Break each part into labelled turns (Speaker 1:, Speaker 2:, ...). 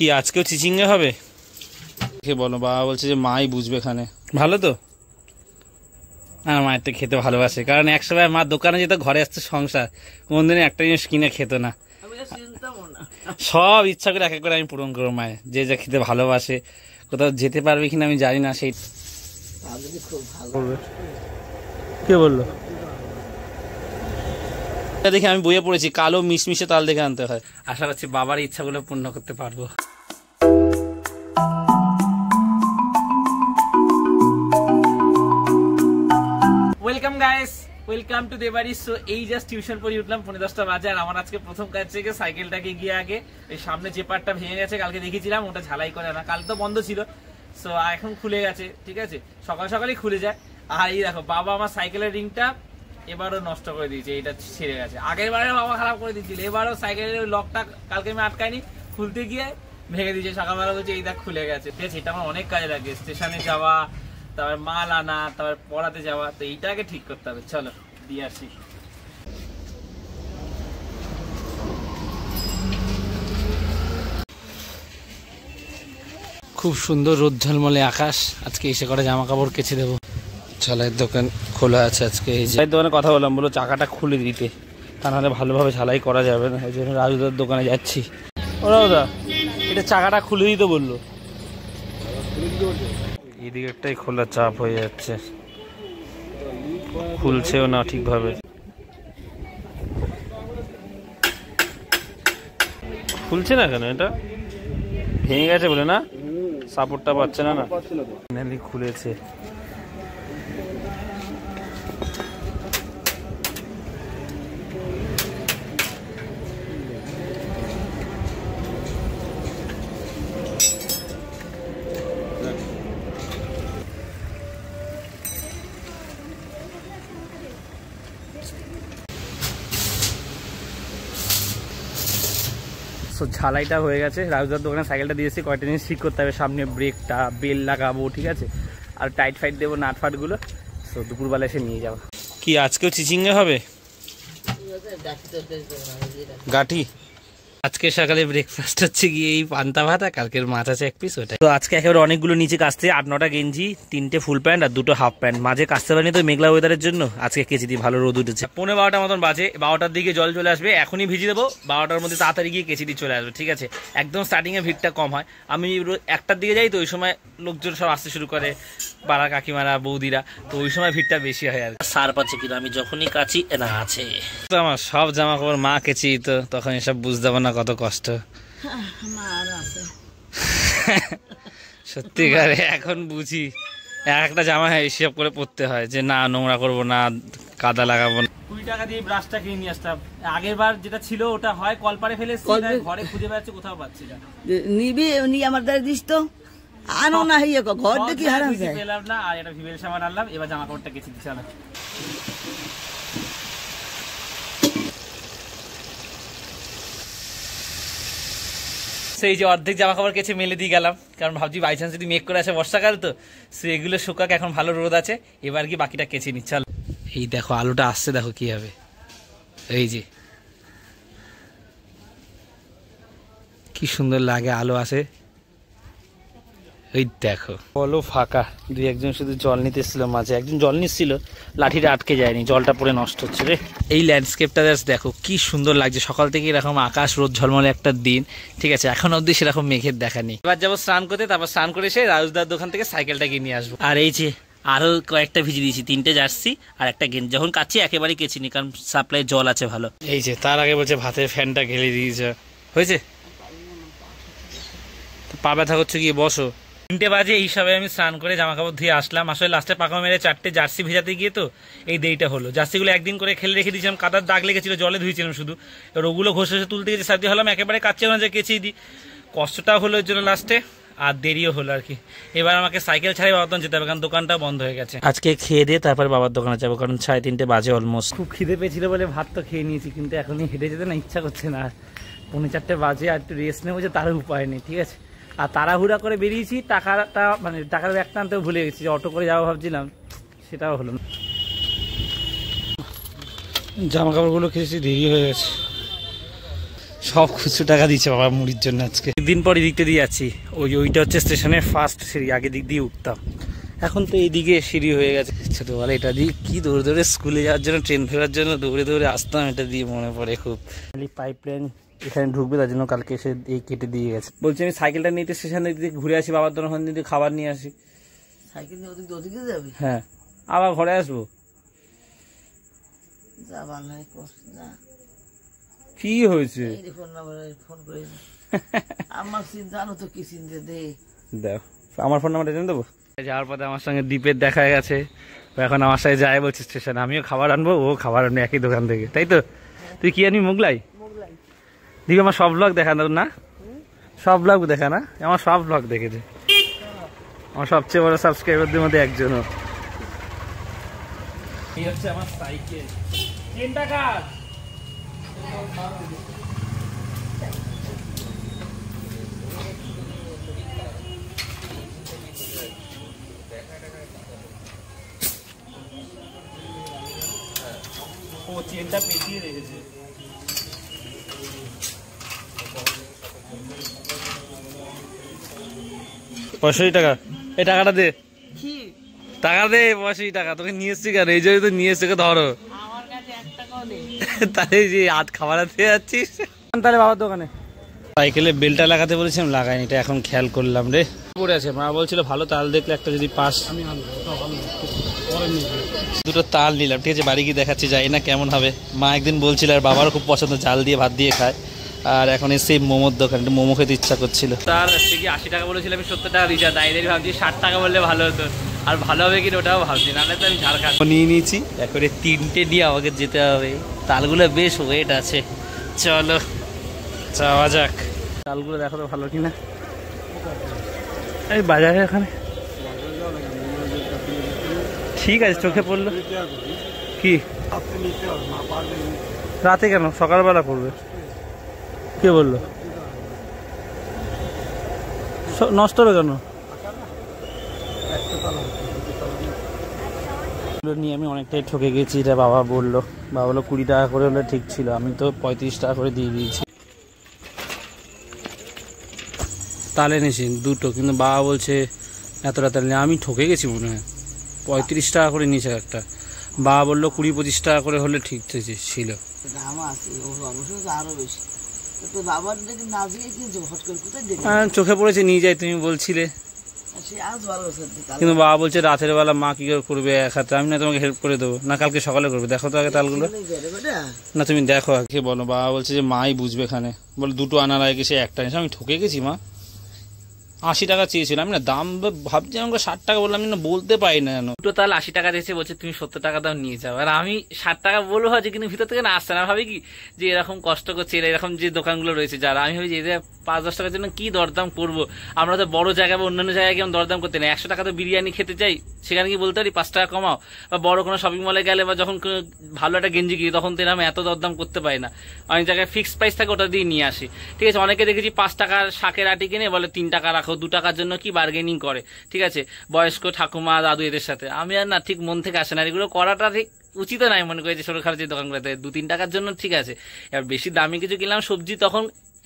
Speaker 1: কি আজকেও চিচিঙ্গে হবে দেখে বলো বাবা বলছে যে মাই বুঝবে এখানে ভালো তো আমার মায়ের তো খেতে ভালোবাসে কারণ এক সময় মা দোকানে যেত ঘরে আসতে সংসার কোন দিনে একটা জিনিস কিনে খেতো না সব ইচ্ছা করে এক এক করে আমি পূরণ করবো মায়ের যে যা খেতে ভালোবাসে কোথাও যেতে পারবে কিনা আমি জানি না সেই কে বললো দেখে আমি বইয়ে পড়েছি কালো মিশমিশে তাল দেখে আনতে হয় আশা করছি বাবার ইচ্ছাগুলো পূর্ণ করতে পারবো guys welcome to Debari so এই জাস্ট টিউশন পড়ে উঠলাম পনেরো দশটা বাজে আর আমার আজকে প্রথম কাজ থেকে সাইকেলটাকে গিয়ে আগে এই সামনে যে পার্টটা ভেঙে গেছে কালকে দেখেছিলাম ওটা ঝালাই করে না কাল তো বন্ধ ছিল সো এখন খুলে গেছে ঠিক আছে সকাল সকালই খুলে যায় আর এই দেখো বাবা আমার সাইকেলের রিংটা এবারও নষ্ট করে দিয়েছে এটা ছেড়ে গেছে আগের বারে বাবা খারাপ করে দিয়েছিল এবারও সাইকেলের লকটা কালকে আমি আটকাইনি খুলতে গিয়ে ভেঙে দিয়েছে সকালবেলা বলছে এইটা খুলে গেছে ঠিক আছে এটা আমার অনেক কাজে লাগে স্টেশনে যাওয়া তারপর মাল আনা তারপর পড়াতে যাওয়া তো এইটাকে ঠিক করতে হবে চলো দিয়ে আসি খুব সুন্দর রোদ ঝলমলে আকাশ আজকে এসে করে জামা কাপড় কেচে দেবো ঝালাইয়ের দোকান খোলা আছে আজকে এই ঝালাইয়ের দোকানে কথা বললাম বলো চাকাটা খুলে দিতে তা নাহলে ভালোভাবে ঝালাই করা যাবে না ওই জন্য রাজুদার দোকানে যাচ্ছি ওরা ওরা এটা চাকাটা খুলে দিতে বললো এদিকেরটাই খোলা চাপ হয়ে যাচ্ছে খুলছেও না ঠিকভাবে খুলছে না কেন এটা ভেঙে গেছে বলে না সাপোর্টটা পাচ্ছে না না খুলেছে সো ঝালাইটা হয়ে গেছে রাজুদার দোকানে সাইকেলটা দিয়েছি কয়েকটা জিনিস ঠিক করতে হবে সামনে ব্রেকটা বেল লাগাবো ঠিক আছে আর টাইট ফাইট দেবো নাট ফাটগুলো সো দুপুরবেলা এসে নিয়ে যাবো কি আজকেও চিচিঙ্গে হবে গাঠি আজকে সকালে ব্রেকফাস্ট হচ্ছে গিয়ে এই পান্তা ভাত আর কালকের মাছ আছে এক পিস ওটা তো আজকে একেবারে অনেকগুলো নিচে কাচতে আট নটা গেঞ্জি তিনটে ফুল প্যান্ট আর দুটো হাফ প্যান্ট মাঝে কাচতে পারিনি তো মেঘলা ওয়েদারের জন্য আজকে কেজি দিয়ে ভালো রোদ উঠেছে পনেরো বারোটার মতন বাজে বারোটার দিকে জল চলে আসবে এখনই ভিজে দেবো বারোটার মধ্যে তাড়াতাড়ি গিয়ে দিয়ে চলে আসবে ঠিক আছে একদম স্টার্টিংয়ে ভিড়টা কম হয় আমি একটার দিকে যাই তো ওই সময় লোকজন সব আসতে শুরু করে পাড়া কাকিমারা বৌদিরা তো ওই সময় ভিড়টা বেশি হয় আর সার পাচ্ছে কিন্তু আমি যখনই কাচি না আছে তো আমার সব জামা কাপড় মা কেচি তো তখন এসব বুঝতে না না কত কষ্ট সত্যিকারে এখন বুঝি একটা জামা হ্যাঁ, হিসাব করে পরতে হয় যে না নোংরা করব না কাদা লাগাবো না কুড়ি টাকা দিয়ে ব্রাশটা কিনে নিয়ে আসতাম যেটা ছিল ওটা হয় কলপারে ফেলে ঘরে খুঁজে কোথাও পাচ্ছি না নিবি নিয়ে আমার দ্বারা দিস তো না না আর এটা এবার জামা কাপড়টা সে এই যে অর্ধেক জামা কাপড় কেছে মেলে দিয়ে গেলাম কারণ ভাবছি বাই চান্স যদি মেঘ করে আসে বর্ষাকাল তো সে এগুলো শুকাক এখন ভালো রোদ আছে এবার কি বাকিটা কেচে নি চল এই দেখো আলুটা আসছে দেখো কি হবে এই যে কি সুন্দর লাগে আলো আসে ওই দেখো বলো ফাঁকা দুই একজন শুধু জল নিতে এসেছিল মাঝে একজন জল নিচ্ছিল লাঠিটা আটকে যায়নি জলটা পরে নষ্ট হচ্ছে রে এই ল্যান্ডস্কেপটা জাস্ট দেখো কি সুন্দর লাগছে সকাল থেকে এরকম আকাশ রোদ ঝলমলে একটা দিন ঠিক আছে এখন অবধি সেরকম মেঘের দেখা নেই এবার যাবো স্নান করতে তারপর স্নান করে এসে রাজুদার দোকান থেকে সাইকেলটা কিনে আসবো আর এই যে আরও কয়েকটা ভিজে দিয়েছি তিনটে জার্সি আর একটা গেঞ্জি যখন কাচ্ছি একেবারেই কেচিনি কারণ সাপ্লাই জল আছে ভালো এই যে তার আগে বলছে ভাতের ফ্যানটা ঘেলে দিয়েছে হয়েছে পা ব্যথা করছো গিয়ে বসো তিনটে বাজে এই সবে আমি স্নান করে জামা কাপড় ধুয়ে আসলাম আসলে লাস্টে পাকা মেরে চারটে জার্সি ভেজাতে গিয়ে তো এই দেরিটা হলো জার্সিগুলো একদিন করে খেলে রেখে দিয়েছিলাম কাদার দাগ লেগেছিল জলে ধুয়েছিলাম শুধু এবার ওগুলো ঘষে ঘষে তুলতে গেছে সাথে হলাম একেবারে কাচ্চে মাঝে কেচেই দিই কষ্টটা হলো এর জন্য লাস্টে আর দেরিও হলো আর কি এবার আমাকে সাইকেল ছাড়ে বাবার যেতে হবে কারণ দোকানটা বন্ধ হয়ে গেছে আজকে খেয়ে দিয়ে তারপর বাবার দোকানে যাবো কারণ সাড়ে তিনটে বাজে অলমোস্ট খুব খিদে পেয়েছিল বলে ভাত তো খেয়ে নিয়েছি কিন্তু এখনই হেঁটে যেতে না ইচ্ছা করছে না পৌনে চারটে বাজে আর একটু রেস্ট নেবো যে তার উপায় নেই ঠিক আছে আর তাড়াহুড়া করে বেরিয়েছি টাকাটা মানে টাকার ব্যাগটা আনতেও ভুলে গেছি যে অটো করে যাওয়া ভাবছিলাম সেটাও হলো না জামা কাপড়গুলো খেয়েছি দেরি হয়ে গেছে সব খুচরো টাকা দিচ্ছে বাবা মুড়ির জন্য আজকে দিন পর দিকটা দিয়ে যাচ্ছি ওই ওইটা হচ্ছে স্টেশনের ফার্স্ট সিঁড়ি আগে দিক দিয়ে উঠতাম এখন তো এইদিকে সিঁড়ি হয়ে গেছে ছোটোবেলা এটা দিয়ে কি দৌড়ে দৌড়ে স্কুলে যাওয়ার জন্য ট্রেন ফেরার জন্য দৌড়ে দৌড়ে আসতাম এটা দিয়ে মনে পড়ে খুব পাইপ লাইন এখানে ঢুকবে তার জন্য কালকে এসে এই কেটে দিয়ে গেছে বলছি আমি সাইকেলটা নিতে স্টেশন দিকে ঘুরে আসি বাবার জন্য ওখান থেকে খাবার নিয়ে আসি সাইকেল নিয়ে ওদিকে ওদিকে যাবি হ্যাঁ আবার ঘরে আসবো যাবার কি হয়েছে ফোন করে আমার আমার ফোন নাম্বারটা জেনে দেবো যাওয়ার পথে আমার সঙ্গে দ্বীপের দেখা গেছে এখন আমার সাথে যায় বলছি স্টেশন আমিও খাবার আনবো ও খাবার আনবো একই দোকান থেকে তাই তো তুই কি আনবি মোগলাই দিদি আমার সব ব্লগ দেখা না সব ব্লগ দেখা না আমার সব ব্লগ দেখেছে আমার সবচেয়ে বড় সাবস্ক্রাইবারদের মধ্যে একজন চেনটা পেঁচিয়ে রেখেছে পঁয়ষট্টি টাকা এই টাকাটা দে টাকা দে পঁয়ষট্টি টাকা তোকে নিয়ে কেন এই জন্য তো নিয়ে ধরো তাহলে যে আট দিয়ে যাচ্ছিস তাহলে বাবার দোকানে সাইকেলে বেলটা লাগাতে বলেছিলাম লাগাইনি এটা এখন খেয়াল করলাম রে পড়ে আছে মা বলছিল ভালো তাল দেখলে একটা যদি পাস দুটো তাল নিলাম ঠিক আছে বাড়ি গিয়ে দেখাচ্ছি যাই না কেমন হবে মা একদিন বলছিল আর বাবারও খুব পছন্দ জাল দিয়ে ভাত দিয়ে খায় আর এখন এসে মোমোর দোকান মোমো খেতে ইচ্ছা করছিল তার হচ্ছে কি আশি টাকা বলেছিল আমি সত্তর টাকা রিচার্জ ডাইরেক্ট ভাবছি ষাট টাকা বললে ভালো হতো আর ভালো হবে কিনা ওটাও ভাবছি নাহলে তো আমি ঝাড়খান্ড নিয়ে নিয়েছি এখন তিনটে দিয়ে আমাকে যেতে হবে তালগুলো বেশ ওয়েট আছে চলো যাওয়া যাক তালগুলো দেখো তো ভালো কিনা এই বাজারে এখানে ঠিক আছে চোখে পড়লো কি রাতে কেন সকালবেলা পড়বে কে বললো নষ্ট হবে কেন নিয়ে আমি অনেকটাই ঠকে গেছি এটা বাবা বললো বাবা বললো কুড়ি টাকা করে হলে ঠিক ছিল আমি তো পঁয়ত্রিশ টাকা করে দিয়ে দিয়েছি তালে নিয়েছি দুটো কিন্তু বাবা বলছে এতটা তালে আমি ঠকে গেছি মনে হয় পঁয়ত্রিশ টাকা করে নিয়েছে একটা বাবা বললো কুড়ি পঁচিশ টাকা করে হলে ঠিক ছিল আরও বেশি হ্যাঁ, চোখে পড়েছে নিয়ে যাই তুমি বলছিলে কিন্তু বাবা বলছে রাতের বেলা মা কি করবে এক হাতে আমি না তোমাকে হেল্প করে দেবো না কালকে সকালে করবে দেখো তো আগে তালগুলো না তুমি দেখো আগে বলো বাবা বলছে যে মাই বুঝবে এখানে বলে দুটো আনার আগে সে একটা নিয়েছে আমি ঠকে গেছি মা আশি টাকা চেয়েছিলাম আমি না দাম ভাবছি আমাকে ষাট টাকা বললাম না বলতে পারি না যেন দুটো তাহলে আশি টাকা দিয়েছে বলছে তুমি সত্তর টাকা দাম নিয়ে যাও আর আমি ষাট টাকা বলবো হচ্ছে কিন্তু ভিতর থেকে না আসছে না ভাবি কি যে এরকম কষ্ট করছে এরকম যে দোকানগুলো রয়েছে যারা আমি ভাবি যে পাঁচ দশ টাকার জন্য কি দরদাম করবো আমরা তো বড় জায়গায় বা অন্যান্য জায়গায় কেমন দরদাম করতে না একশো টাকা তো বিরিয়ানি খেতে চাই সেখানে কি বলতে পারি পাঁচ টাকা কমাও বা বড় কোনো শপিং মলে গেলে বা যখন ভালো একটা গেঞ্জি কিনি তখন তো এরকম এত দরদাম করতে পারি না অনেক জায়গায় ফিক্সড প্রাইস থাকে ওটা দিয়ে নিয়ে আসি ঠিক আছে অনেকে দেখেছি পাঁচ টাকার শাকের আটি কিনে বলে তিন টাকা রাখো দেখো দু টাকার জন্য কি বার্গেনিং করে ঠিক আছে বয়স্ক ঠাকুমা দাদু এদের সাথে আমি আর না ঠিক মন থেকে আসে না এগুলো করাটা ঠিক উচিত নাই মনে করি যে সরকার খারাপ যে দোকানগুলোতে দু তিন টাকার জন্য ঠিক আছে এবার বেশি দামি কিছু কিনলাম সবজি তখন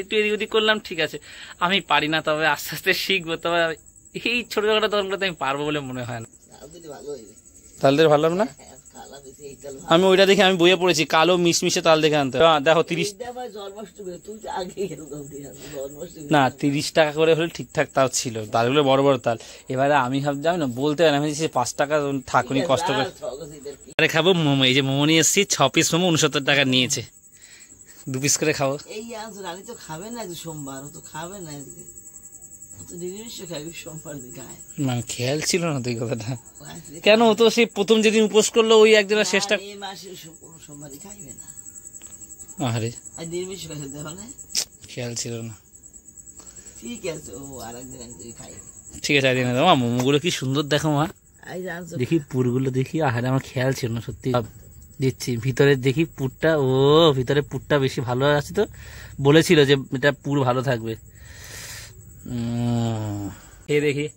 Speaker 1: একটু এদিক ওদিক করলাম ঠিক আছে আমি পারি না তবে আস্তে আস্তে শিখবো তবে এই ছোটো ছোটো দোকানগুলোতে আমি পারবো বলে মনে হয় না তাহলে ভালো না হ্যাঁ, আমি ওইটা দেখে আমি বইয়ে পড়েছি কালো মিশমিশে তাল দেখে আনতে হ্যাঁ, দেখো তিরিশ না তিরিশ টাকা করে হলে ঠিকঠাক তাল ছিল তালগুলো বড় বড় তাল এবারে আমি ভাব যাই না বলতে পারি আমি সে পাঁচ টাকা ঠাকুরি কষ্ট করে আরে খাবো মোমো এই যে মোমো নিয়ে এসেছি ছ পিস মোমো উনসত্তর টাকা নিয়েছে দু পিস করে খাবো এই রানী তো খাবে না সোমবার তো খাবে না খেয়াল ছিল না তুই কথাটা কেন তো সে প্রথম যেদিন উপোস করলো ওই একদিন শেষটা খেয়াল ছিল না ঠিক আছে মোমোগুলো কি সুন্দর দেখো মা দেখি পুরগুলো দেখি আহারে আমার খেয়াল ছিল না সত্যি দিচ্ছি ভিতরে দেখি পুরটা ও ভিতরে পুরটা বেশি ভালো আছে তো বলেছিল যে এটা পুর ভালো থাকবে ये देखिए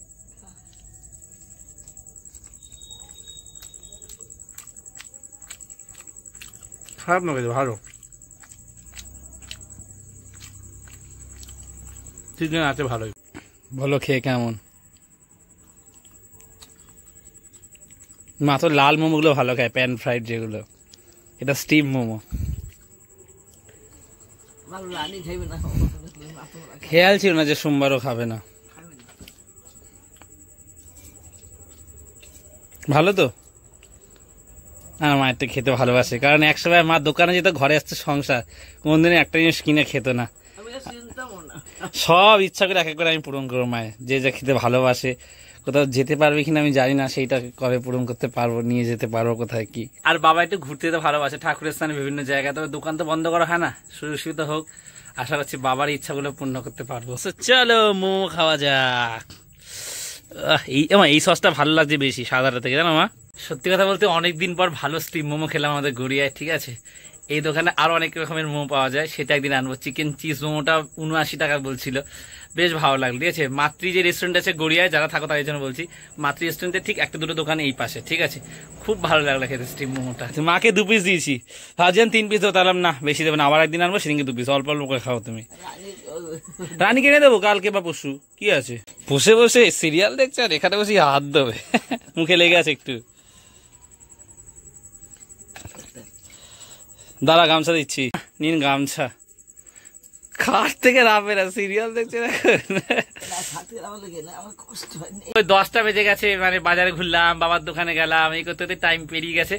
Speaker 1: খারাপ না কিন্তু ভালো সিজন আছে ভালোই বলো খেয়ে কেমন মা লাল মোমোগুলো ভালো খায় প্যান ফ্রাইড যেগুলো এটা স্টিম মোমো ভালো রানি খাইবে না খেয়াল ছিল না যে সোমবারও খাবে না ভালো তো আর মায়ের তো খেতে ভালোবাসে কারণ একসময় মা দোকানে যেত ঘরে আসতো সংসার কোনদিন একটা জিনিস কিনে খেত না সব ইচ্ছা করে এক এক করে আমি পূরণ করবো মায়ের যে যা খেতে ভালোবাসে কোথাও যেতে পারবে কিনা আমি জানি না সেইটা কবে পূরণ করতে পারবো নিয়ে যেতে পারবো কোথায় কি আর বাবা একটু ঘুরতে যেতে ভালোবাসে ঠাকুরের স্থানে বিভিন্ন জায়গায় তবে দোকান তো বন্ধ করা হয় না সুযোগ সুবিধা হোক আশা করছি বাবার ইচ্ছাগুলো পূর্ণ করতে পারবো চলো মোমো খাওয়া যাক এই আমার এই সসটা ভালো লাগছে বেশি সাদাটা থেকে জানো মা সত্যি কথা বলতে অনেকদিন পর ভালো স্টিম মোমো খেলাম আমাদের গড়িয়ায় ঠিক আছে এই দোকানে আরো অনেক রকমের মোমো পাওয়া যায় সেটা একদিন আনবো চিকেন চিজ মোমোটা উনআশি টাকা বলছিল বেশ ভালো লাগলো ঠিক আছে মাতৃ যে রেস্টুরেন্ট আছে গড়িয়ায় যারা থাকো তাদের জন্য বলছি মাতৃ রেস্টুরেন্টে ঠিক একটা দুটো দোকান এই পাশে ঠিক আছে খুব ভালো লাগলো খেতে স্টিম মোমোটা আচ্ছা, মাকে দু পিস দিয়েছি ভাবছিলাম তিন পিস দেবো তাহলে না বেশি দেবেন আবার একদিন আনবো সেদিনকে দু পিস অল্প অল্প করে খাও তুমি রানী কেনে দেবো কালকে বা পরশু কি আছে বসে বসে সিরিয়াল দেখছে আর এখানে বসে হাত দেবে মুখে লেগে আছে একটু দাঁড়া গামছা দিচ্ছি নিন গামছা খাট থেকে রাবে না সিরিয়াল দেখছে ওই দশটা বেজে গেছে মানে বাজারে ঘুরলাম বাবার দোকানে গেলাম এই করতে করতে টাইম পেরিয়ে গেছে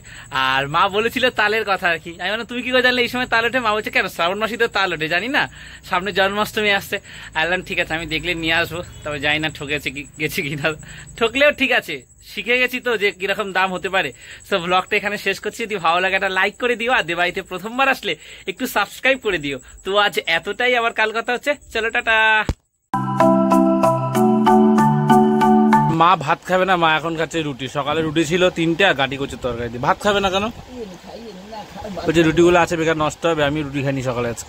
Speaker 1: আর মা বলেছিল তালের কথা আর কি আমি মানে তুমি কি করে জানলে এই সময় তাল ওঠে মা বলছে কেন শ্রাবণ মাসে তো তাল ওঠে জানি না সামনে জন্মাষ্টমী আসছে আলাম ঠিক আছে আমি দেখলে নিয়ে আসবো তবে জানি না ঠকেছে কি গেছে কিনা ঠকলেও ঠিক আছে শিখে গেছি তো যে কিরকম দাম হতে পারে সো ব্লগটা এখানে শেষ করছি যদি ভালো লাগে একটা লাইক করে দিও আর দেবাইতে প্রথমবার আসলে একটু সাবস্ক্রাইব করে দিও তো আজ এতটাই আবার কাল কথা হচ্ছে চলো টাটা মা ভাত খাবে না মা এখন খাচ্ছে রুটি সকালে রুটি ছিল তিনটে গাটি করছে তরকারি দিয়ে ভাত খাবে না কেন যে রুটিগুলো আছে বেকার নষ্ট হবে আমি রুটি খাইনি সকালে আজকে